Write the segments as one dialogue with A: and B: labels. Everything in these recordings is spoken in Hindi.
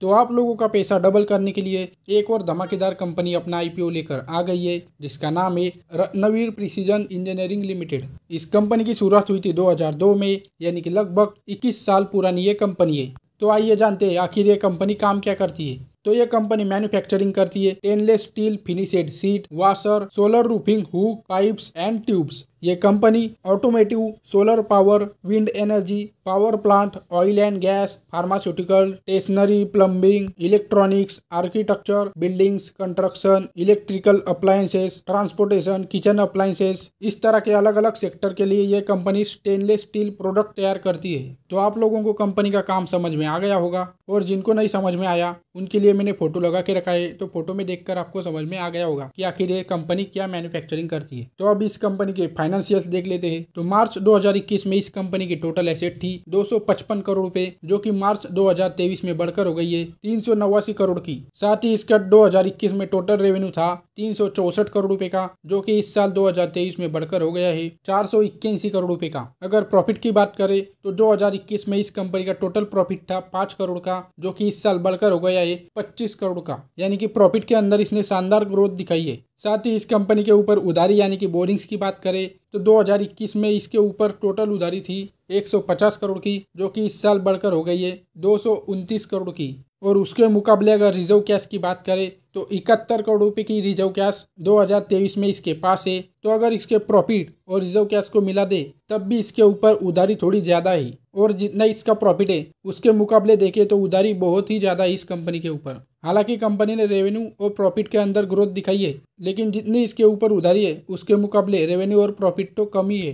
A: तो आप लोगों का पैसा डबल करने के लिए एक और धमाकेदार कंपनी अपना आईपीओ लेकर आ गई है जिसका नाम है रत्नवीर प्रिसीजन इंजीनियरिंग लिमिटेड इस कंपनी की शुरुआत हुई थी 2002 में यानी कि लगभग 21 साल पुरानी ये कंपनी है तो आइए जानते हैं आखिर ये कंपनी काम क्या करती है तो ये कंपनी मैन्युफैक्चरिंग करती है stainless steel finished sheet washer solar roofing hook pipes and tubes ये company automotive solar power wind energy power plant oil and gas pharmaceutical stationery plumbing electronics architecture buildings construction electrical appliances transportation kitchen appliances इस तरह के अलग अलग सेक्टर के लिए ये कंपनी स्टेनलेस स्टील प्रोडक्ट तैयार करती है तो आप लोगों को कंपनी का काम समझ में आ गया होगा और जिनको नहीं समझ में आया उनके लिए मैंने फोटो लगा के रखा है तो फोटो में देखकर आपको समझ में आ गया होगा कि आखिर ये कंपनी क्या मैन्युफैक्चरिंग करती है तो अब इस कंपनी के फाइनल फाइनेंशियल देख लेते हैं तो मार्च 2021 में इस कंपनी की टोटल एसेट थी 255 करोड़ रुपए जो कि मार्च 2023 में बढ़कर हो गई है तीन करोड़ की साथ ही इसका 2021 में टोटल रेवेन्यू था तीन सौ करोड़ रुपए का जो कि इस साल 2023 में बढ़कर हो गया है चार सौ इक्यासी करोड़ रुपए का अगर प्रॉफिट की बात करें तो 2021 में इस कंपनी का टोटल प्रॉफिट था पाँच करोड़ का जो कि इस साल बढ़कर हो गया है पच्चीस करोड़ का यानी कि प्रॉफिट के अंदर इसने शानदार ग्रोथ दिखाई है साथ ही इस कंपनी के ऊपर उधारी यानी कि बोरिंग्स की बात करें तो 2021 में इसके ऊपर टोटल उधारी थी 150 करोड़ की जो कि इस साल बढ़कर हो गई है दो करोड़ की और उसके मुकाबले अगर रिजर्व कैश की बात करें तो इकहत्तर करोड़ रुपए की रिजर्व कैश 2023 में इसके पास है तो अगर इसके प्रॉफिट और रिजर्व कैश को मिला दे तब भी इसके ऊपर उधारी थोड़ी ज़्यादा है और जितना इसका प्रॉफिट है उसके मुकाबले देखे तो उधारी बहुत ही ज़्यादा है इस कंपनी के ऊपर हालांकि कंपनी ने रेवेन्यू और प्रॉफिट के अंदर ग्रोथ दिखाई है लेकिन जितनी इसके ऊपर उधारी है उसके मुकाबले रेवेन्यू और प्रॉफिट तो कम ही है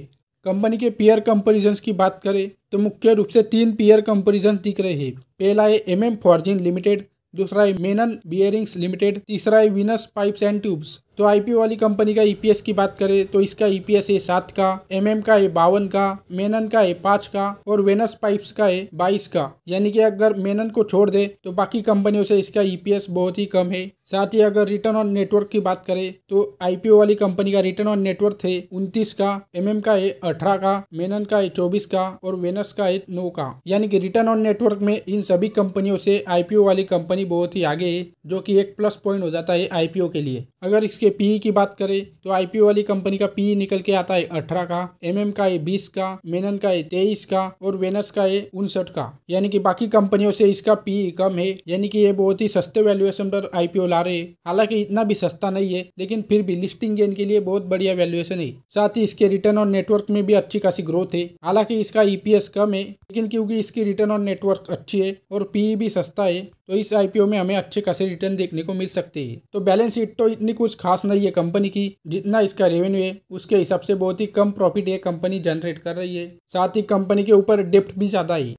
A: कंपनी के पीयर कंपेरिजन की बात करें तो मुख्य रूप से तीन पीयर कंपेरिजन दिख रहे हैं पहला है एम एम फॉर्जिन लिमिटेड दूसरा है मेनन बियरिंग्स लिमिटेड तीसरा है विनस पाइप्स एंड ट्यूब्स तो आईपीओ वाली कंपनी का ईपीएस e की बात करें तो इसका ईपीएस e है सात का एमएम का है बावन का मेनन का है पाँच का और वेनस पाइप्स का है बाईस का यानी कि अगर मेनन को छोड़ दे तो बाकी कंपनियों से इसका ईपीएस e बहुत ही कम है साथ ही अगर रिटर्न ऑन नेटवर्क की बात करें तो आईपीओ वाली कंपनी का रिटर्न ऑन नेटवर्क है उनतीस का एमएम का है अठारह का मेनन का है चौबीस का और वेनस का है नौ का यानी कि रिटर्न ऑन नेटवर्क में इन सभी कंपनियों से आईपीओ वाली कंपनी बहुत ही आगे है जो कि एक प्लस पॉइंट हो जाता है आईपीओ के लिए अगर इसके पीई e की बात करें तो आईपीओ वाली कंपनी का पीई e निकल के आता है अठारह का एमएम का है बीस का मेनन का है तेईस का और वेनस का है उनसठ का यानी कि बाकी कंपनियों से इसका पीई e कम है यानी कि ये बहुत ही सस्ते वैल्यूएशन पर आईपीओ ला रहे हैं हालांकि इतना भी सस्ता नहीं है लेकिन फिर भी लिस्टिंग गेन के लिए बहुत बढ़िया वैल्यूएशन है साथ ही इसके रिटर्न ऑन नेटवर्क में भी अच्छी खासी ग्रोथ है हालांकि इसका ईपीएस कम है लेकिन क्योंकि इसकी रिटर्न ऑन नेटवर्क अच्छी है और पीई e भी सस्ता है तो इस आईपीओ में हमें अच्छे खासे रिटर्न देखने को मिल सकते हैं तो बैलेंस शीट तो इतनी कुछ खास नहीं है कंपनी की जितना इसका रेवेन्यू है उसके हिसाब से बहुत ही कम प्रॉफिट ये कंपनी जनरेट कर रही है साथ ही कंपनी के ऊपर डेप्ट भी ज़्यादा है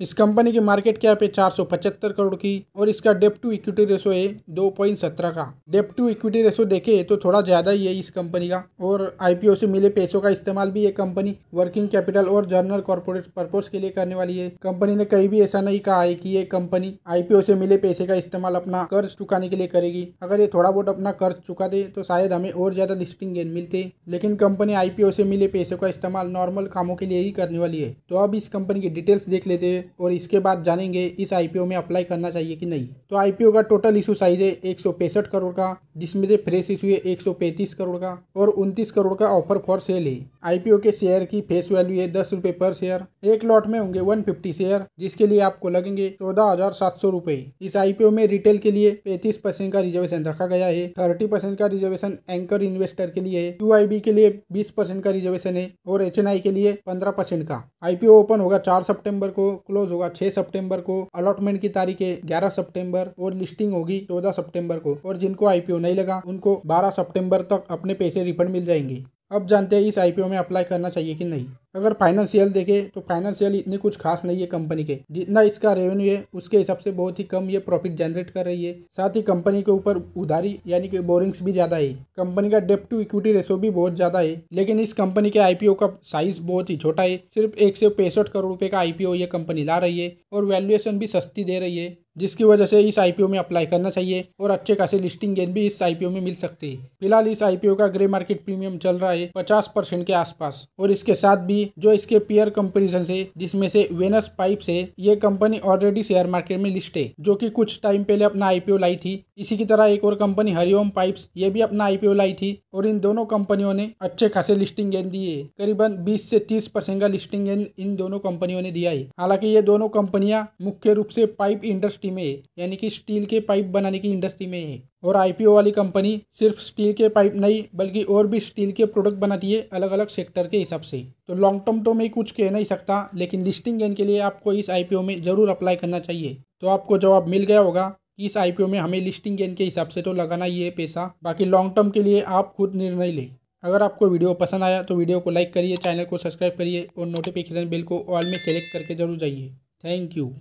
A: इस कंपनी की मार्केट कैप है चार सौ पचहत्तर करोड़ की और इसका डेप टू इक्विटी रेशो है दो पॉइंट सत्रह का डेप टू इक्विटी रेशो देखे तो थोड़ा ज्यादा ही है इस कंपनी का और आईपीओ से मिले पैसों का इस्तेमाल भी ये कंपनी वर्किंग कैपिटल और जर्नल कॉर्पोरेट पर्पज के लिए करने वाली है कंपनी ने कहीं भी ऐसा नहीं कहा है की ये कंपनी आईपीओ से मिले पैसे का इस्तेमाल अपना कर्ज चुकाने के लिए करेगी अगर ये थोड़ा बहुत अपना कर्ज चुका दे तो शायद हमें और ज्यादा लिस्टिंग गेन मिलते लेकिन कंपनी आईपीओ से मिले पैसों का इस्तेमाल नॉर्मल कामों के लिए ही करने वाली है तो अब इस कंपनी की डिटेल्स देख लेते हैं और इसके बाद जानेंगे इस आईपीओ में अप्लाई करना चाहिए कि नहीं तो आईपीओ का टोटल इशू साइज है एक करोड़ का जिसमें से फ्रेश इशू है 135 करोड़ का और उनतीस करोड़ का ऑफर फॉर सेल है आईपीओ के शेयर की फेस वैल्यू है दस रुपए पर शेयर एक लॉट में होंगे वन फिफ्टी शेयर जिसके लिए आपको लगेंगे चौदह हजार सात सौ रुपए इस आईपीओ में रिटेल के लिए पैंतीस परसेंट का रिजर्वेशन रखा गया है थर्टी परसेंट का रिजर्वेशन एंकर इन्वेस्टर के लिए आई बी के लिए बीस परसेंट का रिजर्वेशन है और एच के लिए पंद्रह परसेंट का आईपीओ ओपन होगा चार सेप्टेम्बर को क्लोज होगा छह सितंबर को अलॉटमेंट की तारीख है ग्यारह सितंबर और लिस्टिंग होगी चौदह सितंबर को और जिनको आईपीओ नहीं लगा उनको बारह सितंबर तक अपने पैसे रिफंड मिल जाएंगे अब जानते हैं इस आईपीओ में अप्लाई करना चाहिए कि नहीं अगर फाइनेंशियल देखें तो फाइनेंशियल इतने कुछ खास नहीं है कंपनी के जितना इसका रेवेन्यू है उसके हिसाब से बहुत ही कम ये प्रॉफिट जनरेट कर रही है साथ ही कंपनी के ऊपर उधारी यानी कि बोरिंग्स भी ज़्यादा है कंपनी का डेप टू इक्विटी रेशो भी बहुत ज़्यादा है लेकिन इस कंपनी के आईपीओ का साइज बहुत ही छोटा है सिर्फ एक सौ पैंसठ करोड़ रुपये का आईपीओ ये कंपनी ला रही है और वैल्यूएशन भी सस्ती दे रही है जिसकी वजह से इस आईपीओ में अप्लाई करना चाहिए और अच्छे खासे लिस्टिंग गेन भी इस आईपीओ में मिल सकती है फिलहाल इस आईपीओ का ग्रे मार्केट प्रीमियम चल रहा है पचास परसेंट के आसपास और इसके साथ भी जो इसके पियर कंपेरिजन है जिसमें से वेनस पाइप से ये कंपनी ऑलरेडी शेयर मार्केट में लिस्ट है जो कि कुछ टाइम पहले अपना आईपीओ लाई थी इसी की तरह एक और कंपनी हरिओम पाइप्स ये भी अपना आईपीओ लाई थी और इन दोनों कंपनियों ने अच्छे खासे लिस्टिंग गेन दिए करीबन 20 से 30 परसेंट का लिस्टिंग गेन इन दोनों कंपनियों ने दिया है हालांकि ये दोनों कंपनियां मुख्य रूप से पाइप इंडस्ट्री में है यानी कि स्टील के पाइप बनाने की इंडस्ट्री में है और आईपीओ वाली कंपनी सिर्फ स्टील के पाइप नहीं बल्कि और भी स्टील के प्रोडक्ट बनाती है अलग अलग सेक्टर के हिसाब से तो लॉन्ग टर्म तो मैं कुछ कह नहीं सकता लेकिन लिस्टिंग गेन के लिए आपको इस आईपीओ में ज़रूर अप्लाई करना चाहिए तो आपको जवाब मिल गया होगा कि इस आईपीओ में हमें लिस्टिंग गेन के हिसाब से तो लगाना ही है पैसा बाकी लॉन्ग टर्म के लिए आप खुद निर्णय लें अगर आपको वीडियो पसंद आया तो वीडियो को लाइक करिए चैनल को सब्सक्राइब करिए और नोटिफिकेशन बिल को ऑल में सेलेक्ट करके जरूर जाइए थैंक यू